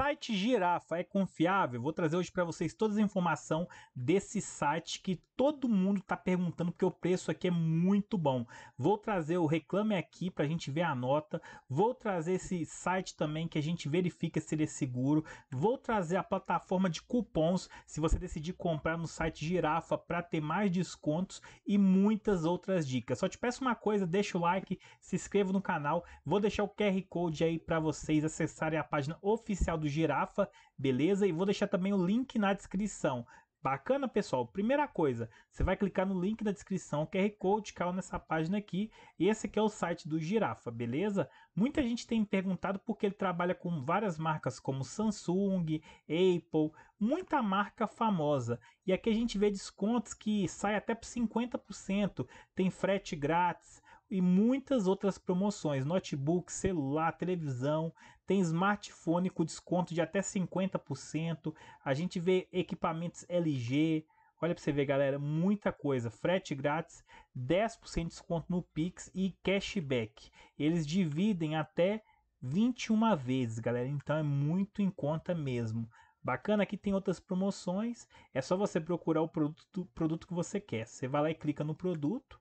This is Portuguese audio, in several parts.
site Girafa é confiável? Vou trazer hoje para vocês toda a informação desse site que todo mundo está perguntando porque o preço aqui é muito bom. Vou trazer o reclame aqui para a gente ver a nota. Vou trazer esse site também que a gente verifica se ele é seguro. Vou trazer a plataforma de cupons se você decidir comprar no site Girafa para ter mais descontos e muitas outras dicas. Só te peço uma coisa, deixa o like, se inscreva no canal. Vou deixar o QR Code aí para vocês acessarem a página oficial do do Girafa, beleza? E vou deixar também o link na descrição. Bacana, pessoal? Primeira coisa, você vai clicar no link da descrição, QR Code, caiu nessa página aqui. Esse aqui é o site do Girafa, beleza? Muita gente tem perguntado porque ele trabalha com várias marcas como Samsung, Apple, muita marca famosa. E aqui a gente vê descontos que sai até por 50%, tem frete grátis, e muitas outras promoções, notebook, celular, televisão, tem smartphone com desconto de até 50%, a gente vê equipamentos LG, olha para você ver galera, muita coisa, frete grátis, 10% de desconto no Pix e cashback, eles dividem até 21 vezes galera, então é muito em conta mesmo. Bacana, aqui tem outras promoções, é só você procurar o produto, produto que você quer, você vai lá e clica no produto,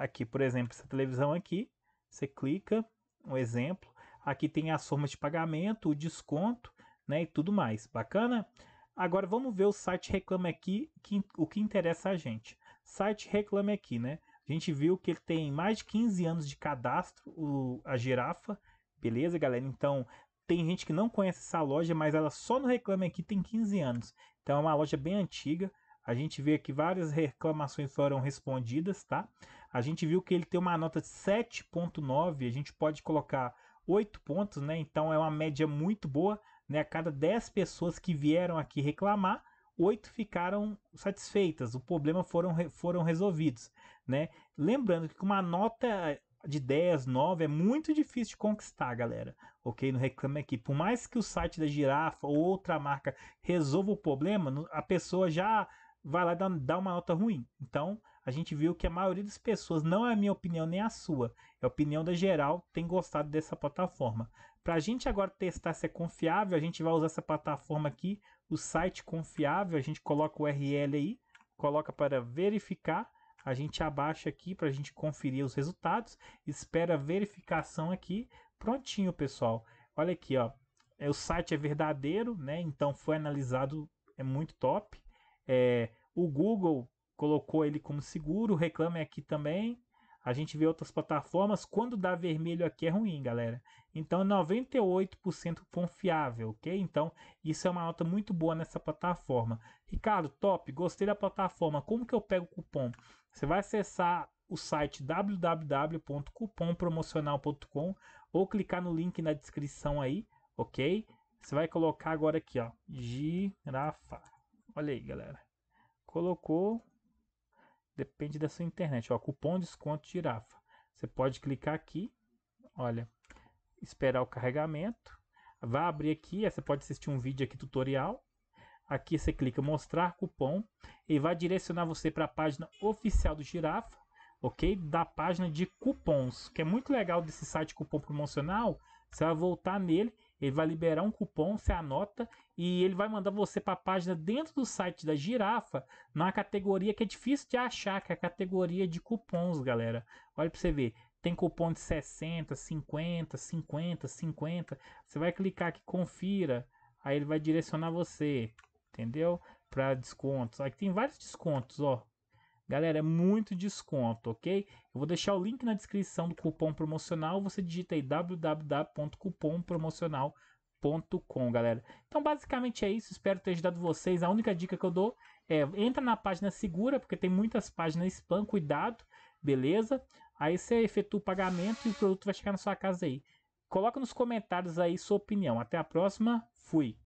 Aqui, por exemplo, essa televisão aqui, você clica, um exemplo. Aqui tem as formas de pagamento, o desconto, né, e tudo mais. Bacana? Agora vamos ver o site Reclame Aqui, que, o que interessa a gente. Site Reclame Aqui, né? A gente viu que ele tem mais de 15 anos de cadastro, o, a girafa. Beleza, galera? Então, tem gente que não conhece essa loja, mas ela só no Reclame Aqui tem 15 anos. Então é uma loja bem antiga. A gente vê que várias reclamações foram respondidas, tá? A gente viu que ele tem uma nota de 7.9, a gente pode colocar 8 pontos, né? Então é uma média muito boa, né? A cada 10 pessoas que vieram aqui reclamar, 8 ficaram satisfeitas, o problema foram, foram resolvidos, né? Lembrando que com uma nota de 10, 9 é muito difícil de conquistar, galera. Ok? No Reclame Aqui. Por mais que o site da Girafa ou outra marca resolva o problema, a pessoa já vai lá dar, dar uma nota ruim. Então, a gente viu que a maioria das pessoas, não é a minha opinião nem a sua, é a opinião da geral, tem gostado dessa plataforma. Para a gente agora testar se é confiável, a gente vai usar essa plataforma aqui, o site confiável, a gente coloca o URL aí, coloca para verificar, a gente abaixa aqui para a gente conferir os resultados, espera a verificação aqui, prontinho pessoal. Olha aqui, ó, é, o site é verdadeiro, né? Então foi analisado, é muito top. É, o Google colocou ele como seguro, reclame aqui também. A gente vê outras plataformas, quando dá vermelho aqui é ruim, galera. Então 98% confiável, ok? Então isso é uma nota muito boa nessa plataforma. Ricardo, top, gostei da plataforma. Como que eu pego o cupom? Você vai acessar o site www.cupompromocional.com ou clicar no link na descrição aí, ok? Você vai colocar agora aqui, ó, girafa. Olha aí, galera. Colocou, Depende da sua internet. Ó, cupom desconto girafa. Você pode clicar aqui, olha, esperar o carregamento. Vai abrir aqui, você pode assistir um vídeo aqui tutorial. Aqui você clica mostrar cupom e vai direcionar você para a página oficial do Girafa, ok? Da página de cupons, que é muito legal desse site cupom promocional. Você vai voltar nele ele vai liberar um cupom, você anota e ele vai mandar você para a página dentro do site da Girafa, na categoria que é difícil de achar, que é a categoria de cupons, galera. Olha para você ver, tem cupom de 60, 50, 50, 50. Você vai clicar aqui, confira, aí ele vai direcionar você, entendeu? Para descontos. Aqui tem vários descontos, ó. Galera, é muito desconto, ok? Eu vou deixar o link na descrição do cupom promocional. Você digita aí www.cupompromocional.com, galera. Então, basicamente é isso. Espero ter ajudado vocês. A única dica que eu dou é entra na página segura, porque tem muitas páginas spam. Cuidado, beleza? Aí você efetua o pagamento e o produto vai chegar na sua casa aí. Coloca nos comentários aí sua opinião. Até a próxima. Fui.